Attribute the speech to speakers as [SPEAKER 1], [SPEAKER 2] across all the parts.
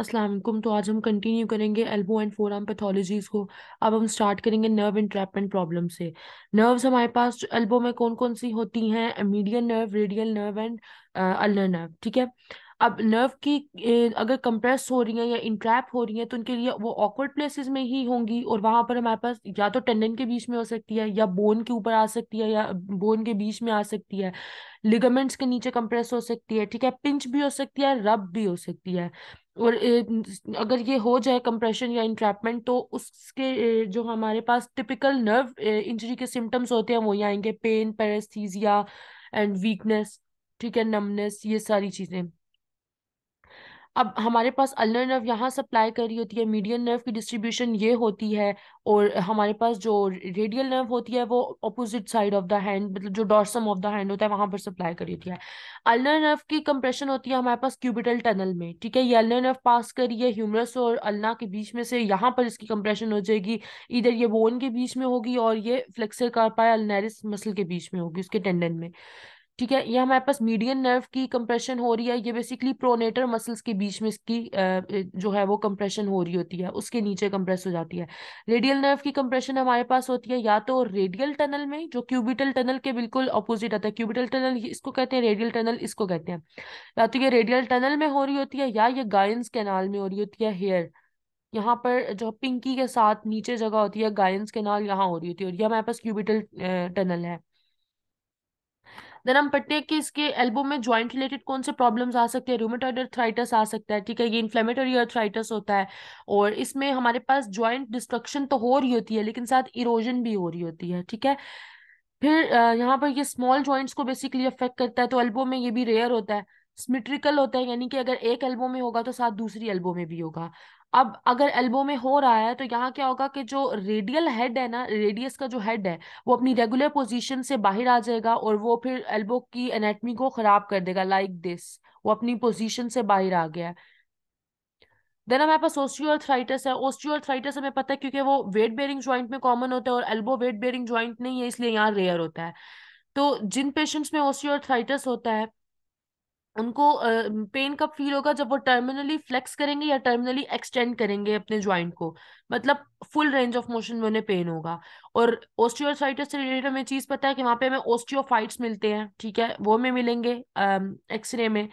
[SPEAKER 1] असलम तो आज हम कंटिन्यू करेंगे एल्बो एंड फोराम पैथोलॉजीज़ को अब हम स्टार्ट करेंगे नर्व इंट्रैपमेंट प्रॉब्लम से नर्व्स हमारे पास एल्बो में कौन कौन सी होती हैं medial nerve radial nerve and ulnar nerve ठीक है अब नर्व की अगर कंप्रेस हो रही हैं या इंट्रैप हो रही हैं तो उनके लिए वो ऑकवर्ड प्लेसेस में ही होंगी और वहाँ पर हमारे पास या तो टेंडन के बीच में हो सकती है या बोन के ऊपर आ सकती है या बोन के बीच में आ सकती है लिगामेंट्स के नीचे कंप्रेस हो सकती है ठीक है पिंच भी हो सकती है रब भी हो सकती है और अगर ये हो जाए कंप्रेशन या इंट्रैपमेंट तो उसके जो हमारे पास टिपिकल नर्व इंजरी के सिम्टम्स होते हैं वही आएंगे पेन पैरस्थीजिया एंड वीकनेस ठीक है नमनेस ये सारी चीज़ें अब हमारे पास अल्नर नर्व यहाँ सप्लाई कर रही होती है मीडियल नर्व की डिस्ट्रीब्यूशन ये होती है और हमारे पास जो रेडियल नर्व होती है वो opposite side of the hand मतलब जो डॉर्सम ऑफ द हैंड होता है वहां पर सप्लाई कर रही होती है अल्नर नर्व की कंप्रेशन होती है हमारे पास क्यूबिटल टनल में ठीक है ये अल्नर नर्व पास करिए है ह्यूमरस और अल्ना के बीच में से यहाँ पर इसकी कंप्रेशन हो जाएगी इधर ये बोन के बीच में होगी और ये फ्लेक्सर कार्पाई अल्नेरिस मसल के बीच में होगी उसके टेंडन में ठीक है ये हमारे पास मीडियन नर्व की कंप्रेशन हो रही है ये बेसिकली प्रोनेटर मसल्स के बीच में इसकी जो है वो कंप्रेशन हो रही होती है उसके नीचे कंप्रेस हो जाती है रेडियल नर्व की कंप्रेशन हमारे पास होती है या तो रेडियल टनल में जो क्यूबिटल टनल के बिल्कुल अपोजिट आता है क्यूबिटल टनल इसको कहते हैं रेडियल टनल इसको कहते हैं या तो ये रेडियल टनल में हो रही होती है या ये गायंस कैनाल में हो रही होती है हेयर यहाँ पर जो पिंकी के साथ नीचे जगह होती है गायंस कैनाल यहाँ हो रही होती है और ये हमारे पास क्यूबिटल टनल है देन हम पढ़ते हैं कि इसके एल्बो में ज्वाइंट रिलेटेड कौन से प्रॉब्लम्स आ सकते हैं रूमेटॉइड अर्थराइटिस आ सकता है ठीक है ये इन्फ्लेमेटरी अर्थराइटिस होता है और इसमें हमारे पास ज्वाइंट डिस्ट्रक्शन तो हो रही होती है लेकिन साथ इरोजन भी हो रही होती है ठीक है फिर यहाँ पर ये स्मॉल ज्वाइंट्स को बेसिकली अफेक्ट करता है तो एल्बो में ये भी रेयर होता है स्मिट्रिकल होता है यानी कि अगर एक एल्बो में होगा तो साथ दूसरी एल्बो में भी होगा अब अगर एल्बो में हो रहा है तो यहाँ क्या होगा कि जो रेडियल हेड है ना रेडियस का जो हेड है वो अपनी रेगुलर पोजीशन से बाहर आ जाएगा और वो फिर एल्बो की एनेटमी को खराब कर देगा लाइक दिस वो अपनी पोजीशन से बाहर आ गया देन हमारे पास ओस्टियोअर्थराइटिस है ओस्टियोअर्थराइटिस हमें पता है क्योंकि वो वेट बेयरिंग ज्वाइंट में कॉमन होता है और एल्बो वेट बेयरिंग ज्वाइंट नहीं है इसलिए यहाँ रेयर होता है तो जिन पेशेंट्स में ओस्टियोअर्थराइटिस होता है उनको पेन कब फील होगा जब वो टर्मिनली फ्लेक्स करेंगे या टर्मिनली एक्सटेंड करेंगे अपने ज्वाइंट को मतलब फुल रेंज ऑफ मोशन में उन्हें पेन होगा और ओस्टियोसाइटिस से रिलेटेड हमें चीज़ पता है कि वहां पे हमें ओस्टियोफाइट्स मिलते हैं ठीक है वो में मिलेंगे एक्सरे में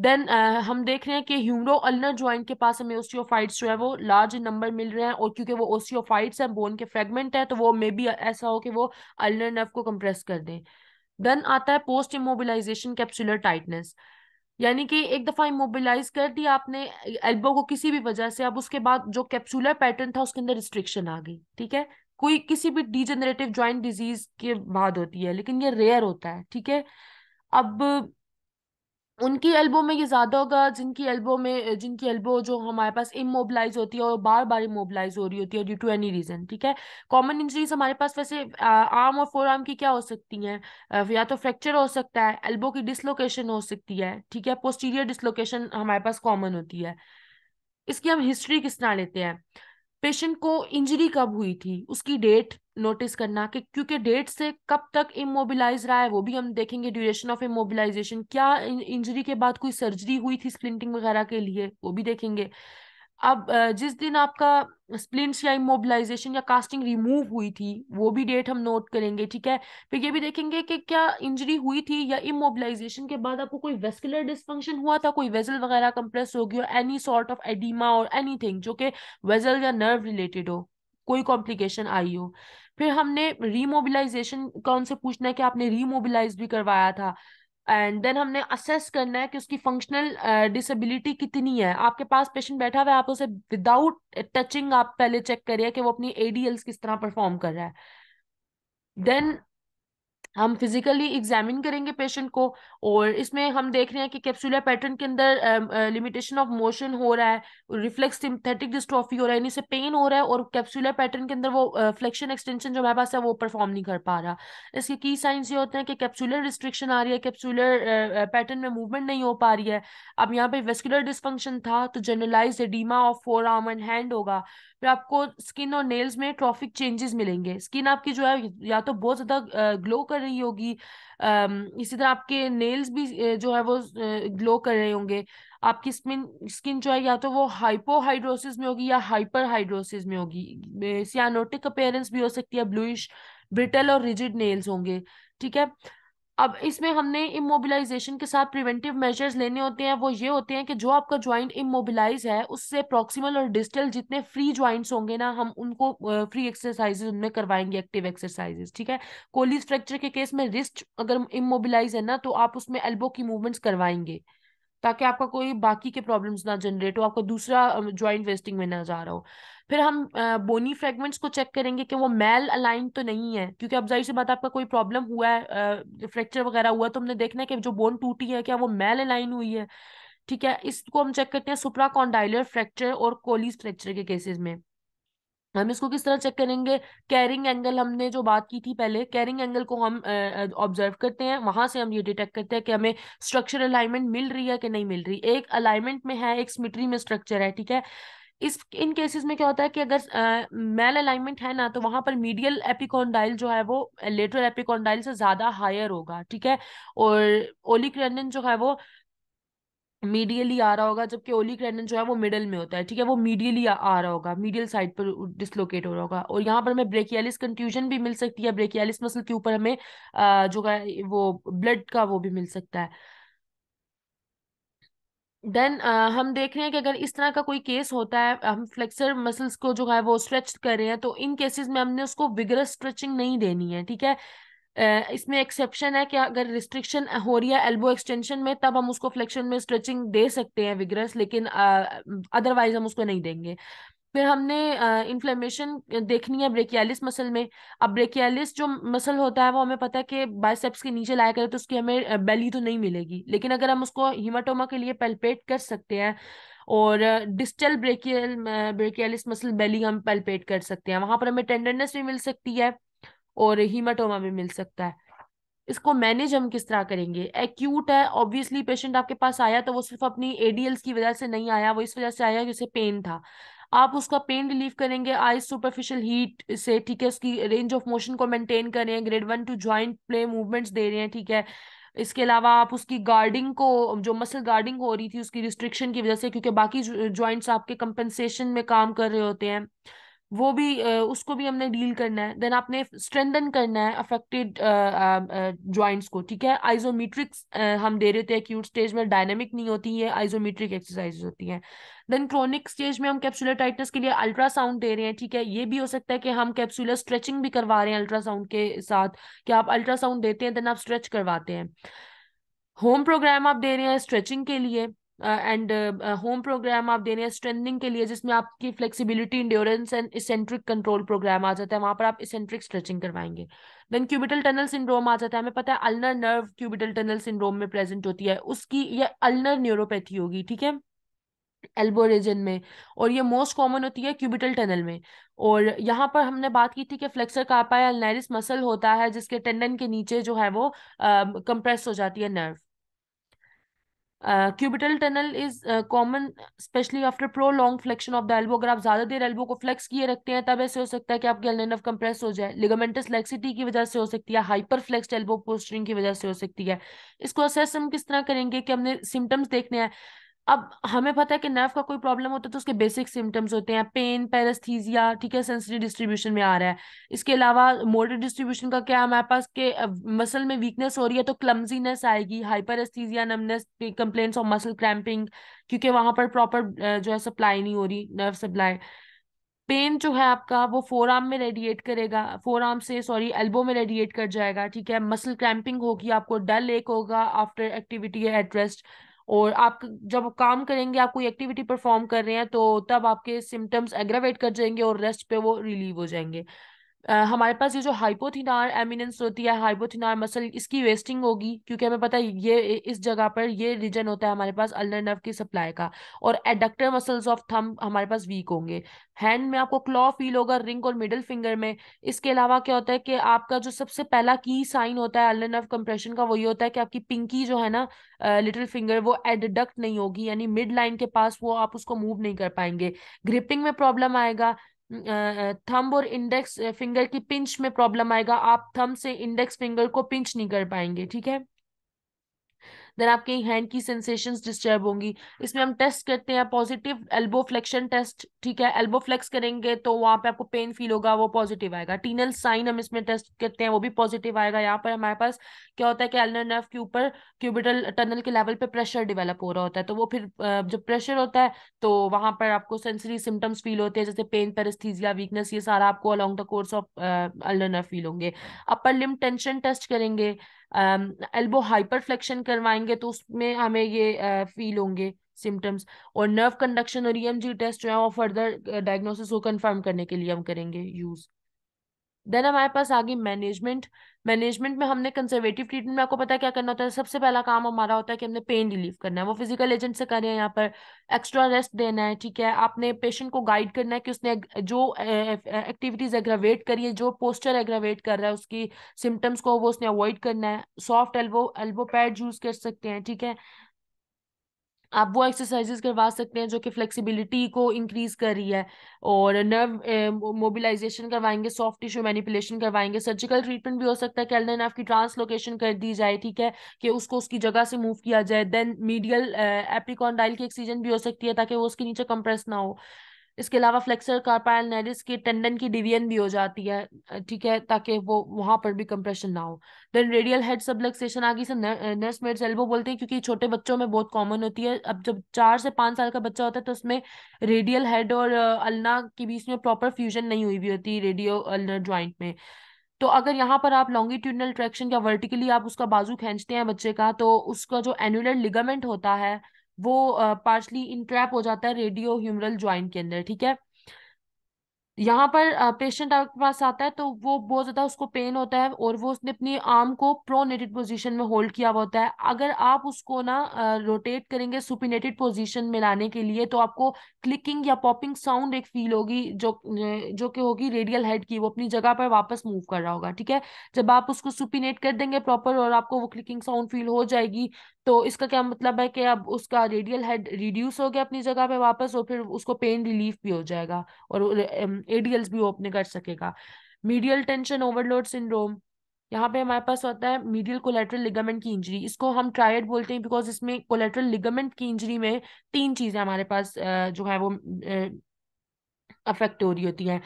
[SPEAKER 1] देन uh, हम देख रहे हैं कि ह्यूमरो अल्नर ज्वाइंट के पास हमें ओस्टियोफाइट्स जो है वो लार्ज नंबर मिल रहे हैं और क्योंकि वो ओस्टियोफाइट्स हैं बोन के फ्रेगमेंट है तो वो मे बी ऐसा हो कि वो अल्नर नर्व को कंप्रेस कर दें डन आता है पोस्ट इमोबिलाईजेशन कैप्सुलर टाइटनेस यानी कि एक दफा इमोबिलाईज कर दिया आपने एल्बो को किसी भी वजह से अब उसके बाद जो कैप्सुलर पैटर्न था उसके अंदर रिस्ट्रिक्शन आ गई ठीक है कोई किसी भी डिजेनरेटिव ज्वाइंट डिजीज के बाद होती है लेकिन ये रेयर होता है ठीक है अब उनकी एल्बो में ये ज़्यादा होगा जिनकी एल्बो में जिनकी एल्बो जो हमारे पास इमोबलाइज होती है और बार बार इमोबलाइज हो रही होती है ड्यू टू एनी रीज़न ठीक है कॉमन इंजरीज हमारे पास वैसे आर्म और फोर आर्म की क्या हो सकती हैं या तो फ्रैक्चर हो सकता है एल्बो की डिसलोकेशन हो सकती है ठीक है पोस्टीरियर डिसलोकेशन हमारे पास कॉमन होती है इसकी हम हिस्ट्री किस तरह लेते हैं पेशेंट को इंजरी कब हुई थी उसकी डेट नोटिस करना कि क्योंकि डेट से कब तक इमोबिलाइज रहा है वो भी हम देखेंगे ड्यूरेशन ऑफ इमोबिलाइजेशन क्या इंजरी के बाद कोई सर्जरी हुई थी स्प्लिंटिंग वगैरह के लिए वो भी देखेंगे अब जिस दिन आपका स्प्लिंट्स या इमोबिलाइजेशन या कास्टिंग रिमूव हुई थी वो भी डेट हम नोट करेंगे ठीक है फिर ये भी देखेंगे कि क्या इंजरी हुई थी या इमोबिलाइजेशन के बाद आपको कोई वेस्कुलर डिस्फंक्शन हुआ था कोई वेजल वगैरह कंप्रेस हो गया एनी सॉर्ट ऑफ एडिमा और एनी जो कि वेजल या नर्व रिलेटेड हो कोई कॉम्प्लिकेशन आई हो फिर हमने रीमोबिलाइजेशन का उनसे पूछना है कि आपने रीमोबिलाइज भी करवाया था एंड देन हमने असेस करना है कि उसकी फंक्शनल डिसेबिलिटी uh, कितनी है आपके पास पेशेंट बैठा हुआ है आप उसे विदाउट टचिंग आप पहले चेक करिए कि वो अपनी एडीएल्स किस तरह परफॉर्म कर रहा है देन हम फिजिकली एग्जामिन करेंगे पेशेंट को और इसमें हम देख रहे हैं कि कैप्सुलर पैटर्न के अंदर लिमिटेशन ऑफ मोशन हो रहा है रिफ्लेक्स सिंथेटिक डिस्ट्रॉफी हो रहा है यानी से पेन हो रहा है और कैप्सुलर पैटर्न के अंदर वो फ्लेक्शन एक्सटेंशन जो हमारे पास है वो परफॉर्म नहीं कर पा रहा इसके की साइंस ये होते हैं कि कैप्सुलर रिस्ट्रिक्शन आ रही है कैप्सुलर पैटर्न में मूवमेंट नहीं हो पा रही है अब यहाँ पे वेस्कुलर डिस्फंक्शन था तो generalise oedema of forearm and hand होगा फिर आपको स्किन और नेल्स में ट्रॉफिक चेंजेस मिलेंगे स्किन आपकी जो है या तो बहुत ज़्यादा ग्लो कर रही होगी इसी तरह आपके नेल्स भी जो है वो ग्लो कर रहे होंगे आपकी स्किन स्किन जो है या तो वो हाइपोहाइड्रोसिस में होगी या हाइपर हाइड्रोसिस में होगी सियानोटिक अपेयरेंस भी हो सकती है ब्लूइश ब्रिटल और रिजिड नेल्स होंगे ठीक है अब इसमें हमने इमोबिलाइजेशन के साथ प्रिवेंटिव मेजर्स लेने होते हैं वो ये होते हैं कि जो आपका ज्वाइंट इमोबिलाइज है उससे प्रॉक्सिमल और डिस्टल जितने फ्री ज्वाइंट्स होंगे ना हम उनको फ्री एक्सरसाइजेज उनमें करवाएंगे एक्टिव एक्सरसाइजेज ठीक है कोलिस फ्रैक्चर के केस में रिस्ट अगर इमोबिलाइज है ना तो आप उसमें एल्बो की मूवमेंट्स करवाएंगे ताकि आपका कोई बाकी के प्रॉब्लम्स ना जनरेट हो आपका दूसरा ज्वाइंट वेस्टिंग में ना जा रहा हो फिर हम बोनी फ्रेगमेंट्स को चेक करेंगे कि वो मेल अलाइन तो नहीं है क्योंकि अब जाहिर सी बात आपका कोई प्रॉब्लम हुआ है फ्रैक्चर वगैरह हुआ तो हमने देखना है कि जो बोन टूटी है क्या वो मेल अलाइन हुई है ठीक है इसको हम चेक करते हैं सुप्रा कॉन्डाइलर फ्रैक्चर और कोलिस फ्रैक्चर के केसेस में हम इसको किस तरह चेक करेंगे कैरिंग एंगल हमने जो बात की थी पहले कैरिंग एंगल को हम ऑब्जर्व करते हैं वहां से हम ये डिटेक्ट करते हैं कि हमें स्ट्रक्चर अलाइनमेंट मिल रही है कि नहीं मिल रही एक अलाइनमेंट में है एक स्मिट्री में स्ट्रक्चर है ठीक है इस इन केसेस में क्या होता है कि अगर मेल अलाइनमेंट है ना तो वहां पर मीडियल एपिकॉन्डाइल जो है वो लेटर एपिकॉन्डाइल से ज्यादा हायर होगा ठीक है और ओलिक्रेन जो है वो मीडियली आ रहा होगा जबकि ओली क्रेडन जो है वो मिडल में होता है ठीक है वो मीडियली आ, आ रहा होगा मीडियल साइड पर डिसलोकेट हो रहा होगा और यहाँ पर हमें ब्रेकियालिस कंट्यूजन भी मिल सकती है ब्रेकियालिस मसल के ऊपर हमें आ, जो है वो ब्लड का वो भी मिल सकता है देन uh, हम देख रहे हैं कि अगर इस तरह का कोई केस होता है हम फ्लेक्सर मसल्स को जो है वो स्ट्रेच कर रहे हैं तो इन केसेस में हमने उसको विगरस स्ट्रेचिंग नहीं देनी है ठीक है इसमें एक्सेप्शन है कि अगर रिस्ट्रिक्शन हो रही है एल्बो एक्सटेंशन में तब हम उसको फ्लेक्शन में स्ट्रेचिंग दे सकते हैं विग्रस लेकिन अदरवाइज हम उसको नहीं देंगे फिर हमने इन्फ्लेमेशन देखनी है ब्रेकियालिस मसल में अब ब्रेकियालिस जो मसल होता है वो हमें पता है कि बाइसेप्स के नीचे लाया करें तो उसकी हमें बेली तो नहीं मिलेगी लेकिन अगर हम उसको हिमाटोमा के लिए पेल्पेट कर सकते हैं और distal brachial brachialis muscle belly हम पेल्पेट कर सकते हैं वहां पर हमें टेंडरनेस भी मिल सकती है और हीमाटोमा में मिल सकता है इसको मैनेज हम किस तरह करेंगे एक्यूट है ऑब्वियसली पेशेंट आपके पास आया तो वो सिर्फ अपनी एडीएल्स की वजह से नहीं आया वो इस वजह से आया कि उसे पेन था आप उसका पेन रिलीव करेंगे आई सुपरफिशियल हीट से ठीक है उसकी रेंज ऑफ मोशन को मेंटेन हैं grade one two joint play movements दे रहे हैं ठीक है इसके अलावा आप उसकी गार्डिंग को जो मसल गार्डिंग हो रही थी उसकी रिस्ट्रिक्शन की वजह से क्योंकि बाकी ज्वाइंट्स आपके कंपनसेशन में काम कर रहे होते हैं वो भी उसको भी हमने डील करना है देन आपने स्ट्रेंथन करना है अफेक्टेड जॉइंट्स को ठीक है आइजोमीट्रिक्स हम दे रहे थे एक्यूट स्टेज में डायनेमिक नहीं होती है आइजोमीट्रिक एक्सरसाइजेज होती है देन क्रोनिक स्टेज में हम कैप्सुलर टाइटनेस के लिए अल्ट्रासाउंड दे रहे हैं ठीक है ये भी हो सकता है कि हम कैप्सुलर स्ट्रेचिंग भी करवा रहे हैं अल्ट्रासाउंड के साथ कि आप अल्ट्रासाउंड देते हैं देन आप स्ट्रेच करवाते हैं होम प्रोग्राम आप दे रहे हैं स्ट्रेचिंग के लिए एंड होम प्रोग्राम आप दे रहे हैं स्ट्रेंथनिंग के लिए जिसमें आपकी flexibility endurance and eccentric control programme आ जाता है वहां पर आप इसेंट्रिक स्ट्रेचिंग करवाएंगे देन क्यूबिटल टनल सिंड्रोम आ जाता है हमें पता है ulnar nerve cubital tunnel syndrome में प्रेजेंट होती है उसकी यह अल्नर न्यूरोपैथी होगी ठीक है एल्बो रीजन में और ये मोस्ट कॉमन होती है क्यूबिटल टनल में और यहाँ पर हमने बात की थी कि फ्लेक्सर कापा या अल्नारिस मसल होता है जिसके टेंडन के नीचे जो है वो कंप्रेस uh, हो जाती है nerve cubital tunnel is common specially after prolong flexion of the elbow अगर आप ज्यादा देर एल्बो को फ्लेक्स किए रखते हैं तब ऐसे हो सकता है कि आपके एलन एफ कंप्रेस हो जाए लिगामेंटस लेक्सिटी की वजह से हो सकती है हाइपर फ्लेक्सड एल्बो पोस्टरिंग की वजह से हो सकती है इसको असेस हम किस तरह करेंगे कि हमने सिम्टम्स देखने हैं अब हमें पता है कि नर्व का कोई प्रॉब्लम होता है तो उसके बेसिक सिम्टम्स होते हैं पेन पैरस्थीजिया ठीक है सेंसरी डिस्ट्रीब्यूशन में आ रहा है इसके अलावा मोटर डिस्ट्रीब्यूशन का क्या हमारे पास के मसल में वीकनेस हो रही है तो क्लमजीनेस आएगी hyperaesthesia numbness complaints of muscle cramping क्योंकि वहां पर प्रॉपर जो है सप्लाई नहीं हो रही नर्व सप्लाई पेन जो है आपका वो फोर आर्म में रेडिएट करेगा फोर आर्म से सॉरी एल्बो में रेडिएट कर जाएगा ठीक है मसल क्रैम्पिंग होगी आपको डल एक होगा आफ्टर एक्टिविटी एट रेस्ट और आप जब काम करेंगे आप कोई एक्टिविटी परफॉर्म कर रहे हैं तो तब आपके सिम्टम्स एग्रावेट कर जाएंगे और रेस्ट पे वो रिलीव हो जाएंगे हमारे पास ये जो हाइपोथिनार एमिनेंस होती है हाइपोथिनार मसल इसकी वेस्टिंग होगी क्योंकि हमें पता है ये इस जगह पर ये रीजन होता है हमारे पास अल्नर नर्व की सप्लाई का और एडक्टर मसल्स ऑफ थम हमारे पास वीक होंगे हैंड में आपको क्लॉ फील होगा रिंग और मिडिल फिंगर में इसके अलावा क्या होता है कि आपका जो सबसे पहला की साइन होता है अल्नर नर्व कंप्रेशन का वो ये होता है कि आपकी पिंकी जो है ना लिटिल फिंगर वो एडडक्ट नहीं होगी यानी मिड लाइन के पास वो आप उसको मूव नहीं कर पाएंगे ग्रिपिंग में प्रॉब्लम आएगा थंब और इंडेक्स फिंगर की पिंच में प्रॉब्लम आएगा आप थंब से इंडेक्स फिंगर को पिंच नहीं कर पाएंगे ठीक है देन आपके हैंड की सेंसेशन डिस्टर्ब होंगी इसमें हम टेस्ट करते हैं पॉजिटिव एल्बो फ्लेक्शन टेस्ट ठीक है एल्बो फ्लेक्स करेंगे तो वहां पे आपको पेन फील होगा वो पॉजिटिव आएगा टीनल साइन हम इसमें टेस्ट करते हैं वो भी पॉजिटिव आएगा यहाँ पर हमारे पास क्या होता है कि एलनर नर्व के ऊपर क्यूबिटल टनल के लेवल पे प्रेशर डिवेलप हो रहा होता है तो वो फिर जब प्रेशर होता है तो वहां पर आपको सेंसरी सिम्टम्स फील होते हैं जैसे पेन पेरिस्थीजिया वीकनेस ये सारा आपको along the course of ulnar nerve feel होंगे अपर लिम टेंशन टेस्ट करेंगे एल्बो हाइपर फ्लेक्शन करवाएंगे तो उसमें हमें ये फील होंगे सिम्टम्स और नर्व कंडक्शन और ईएमजी e टेस्ट जो है वो फर्दर डायग्नोसिस को कंफर्म करने के लिए हम करेंगे यूज़ देन हमारे पास आ गई मैनेजमेंट मैनेजमेंट में हमने कंजर्वेटिव ट्रीटमेंट में आपको पता है क्या करना होता है सबसे पहला काम हमारा होता है कि हमने पेन रिलीव करना है वो फिजिकल एजेंट से करें यहाँ पर एक्स्ट्रा रेस्ट देना है ठीक है आपने पेशेंट को गाइड करना है कि उसने जो एक्टिविटीज एग्रावेट करी है जो पोस्टर एग्रावेट कर रहा है उसकी सिम्टम्स को वो उसने अवॉइड करना है soft elbow elbow pad use कर सकते हैं ठीक है आप वो एक्सरसाइजेस करवा सकते हैं जो कि फ्लेक्सिबिलिटी को इंक्रीज कर रही है और नर्व मोबिलाइजेशन करवाएंगे सॉफ्ट टिश्यू मैनिपुलेशन करवाएंगे सर्जिकल ट्रीटमेंट भी हो सकता है कैलन आपकी ट्रांसलोकेशन कर दी जाए ठीक है कि उसको उसकी जगह से मूव किया जाए देन मीडियल एप्रिकॉन्डाइल की एक्सीजन भी हो सकती है ताकि वो उसके नीचे कंप्रेस ना हो इसके अलावा फ्लेक्सर कार्पाइल नेरिस के टेंडन की डिवीजन भी हो जाती है ठीक है ताकि वो वहां पर भी कंप्रेशन ना हो देन रेडियल हेड सबलक्सेशन आगे से नर्स मेड्स एल्बो बोलते हैं क्योंकि छोटे बच्चों में बहुत कॉमन होती है अब जब चार से पांच साल का बच्चा होता है तो उसमें रेडियल हेड और अलना के बीच में प्रॉपर फ्यूजन नहीं हुई भी होती रेडियो अलनर ज्वाइंट में तो अगर यहाँ पर आप लॉन्गिट्यूडनल ट्रैक्शन या वर्टिकली आप उसका बाजू खींचते हैं बच्चे का तो उसका जो एनुलर लिगामेंट होता है वो पार्शली इंट्रैप हो जाता है रेडियो ह्यूमरल ज्वाइंट के अंदर ठीक है यहाँ पर पेशेंट आपके पास आता है तो वो बहुत ज़्यादा उसको पेन होता है और वो उसने अपनी आर्म को प्रोनेटेड पोजीशन में होल्ड किया हुआ होता है अगर आप उसको ना रोटेट करेंगे सुपिनेटेड पोजीशन में लाने के लिए तो आपको क्लिकिंग या पॉपिंग साउंड एक फील होगी जो जो कि होगी रेडियल हेड की वो अपनी जगह पर वापस मूव कर रहा होगा ठीक है जब आप उसको सुपिनेट कर देंगे प्रॉपर और आपको वो क्लिकिंग साउंड फील हो जाएगी तो इसका क्या मतलब है कि अब उसका रेडियल हेड रिड्यूस हो गया अपनी जगह पे वापस और फिर उसको पेन रिलीफ भी हो जाएगा और एडियल्स भी वो अपने कर सकेगा मीडियल टेंशन ओवरलोड सिंड्रोम यहाँ पे हमारे पास होता है मीडियल कोलेट्रल लिगामेंट की इंजरी इसको हम ट्रायड बोलते हैं बिकॉज इसमें कोलेट्रल लिगामेंट की इंजरी में तीन चीजें हमारे पास जो है वो अफेक्ट हो रही होती है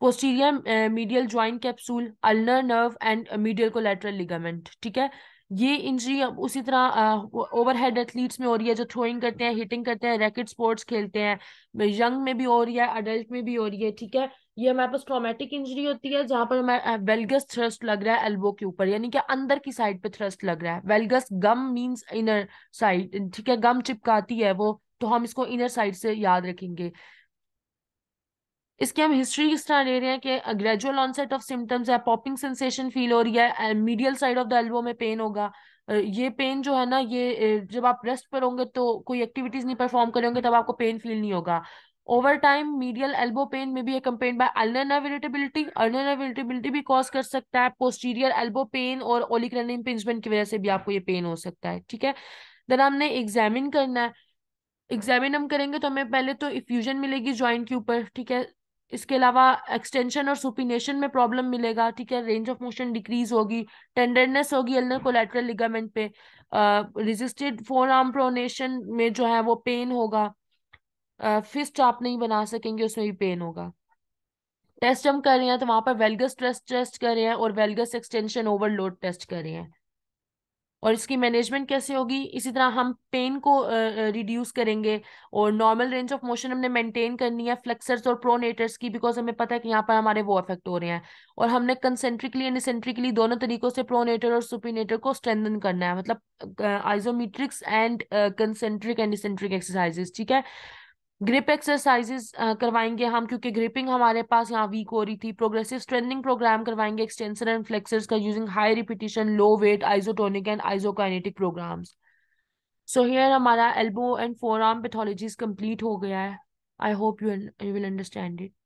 [SPEAKER 1] posterior medial joint capsule ulnar nerve and medial collateral ligament ठीक है ये इंजरी अब उसी तरह ओवर हेड एथलीट्स में हो रही है जो थ्रोइंग करते हैं हिटिंग करते हैं रैकेट स्पोर्ट्स खेलते हैं यंग में भी हो रही है अडल्ट में भी हो रही है ठीक है ये हमारे पास ट्रोमेटिक इंजरी होती है जहां पर हमें वेलगस थ्रस्ट लग रहा है एल्बो के ऊपर यानी कि अंदर की साइड पे थ्रस्ट लग रहा है वेलगस गम मीन्स इनर साइड ठीक है गम चिपकाती है वो तो हम इसको इनर साइड से याद रखेंगे इसकी हम हिस्ट्री किस तरह ले रहे हैं कि ग्रेजुअल ऑनसेट ऑफ सिम्टम्स है पॉपिंग सेंसेशन फील हो रही है medial side of the elbow में पेन होगा ये पेन जो है ना ये जब आप रेस्ट पर होंगे तो कोई एक्टिविटीज नहीं परफॉर्म करेंगे तब आपको पेन फील नहीं होगा over time medial elbow pain में भी कंपेन बाय अल्नर नर्व अल्नर भी कॉज कर सकता है पोस्टीरियर एल्बो पेन और ओलिक्रन इंपिंजमेंट की वजह से भी आपको ये पेन हो सकता है ठीक है देन हमने एग्जामिन करना है एग्जामिन हम करेंगे तो हमें पहले तो इफ्यूजन मिलेगी ज्वाइंट के ऊपर ठीक है इसके अलावा एक्सटेंशन और सुपिनेशन में प्रॉब्लम मिलेगा ठीक है रेंज ऑफ मोशन डिक्रीज होगी टेंडरनेस होगी अल्नर कोलेट्रल लिगामेंट पे रिजिस्टेड फोर आर्म प्रोनेशन में जो है वो पेन होगा फिस्ट आप नहीं बना सकेंगे उसमें भी पेन होगा टेस्ट हम कर रहे हैं तो वहां पर वेलगस ट्रेस्ट टेस्ट कर रहे हैं और वेलगस एक्सटेंशन ओवरलोड टेस्ट कर रहे हैं और इसकी मैनेजमेंट कैसे होगी इसी तरह हम पेन को रिड्यूस uh, करेंगे और नॉर्मल रेंज ऑफ मोशन हमने मेंटेन करनी है फ्लेक्सर्स और प्रोनेटर्स की बिकॉज हमें पता है कि यहाँ पर हमारे वो अफेक्ट हो रहे हैं और हमने कंसेंट्रिकली एंड सेंट्रिकली दोनों तरीकों से प्रोनेटर और सुपिनेटर को स्ट्रेंथन करना है मतलब isometrics and concentric and eccentric exercises ठीक है ग्रिप एक्सरसाइजेस करवाएंगे हम क्योंकि ग्रिपिंग हमारे पास यहाँ वीक हो रही थी प्रोग्रेसिव स्ट्रेंथनिंग प्रोग्राम करवाएंगे एक्सटेंसर एंड फ्लेक्सर्स का using high repetition low weight isotonic and isokinetic programs so here हमारा elbow and forearm pathologies complete हो गया है I hope you you will understand it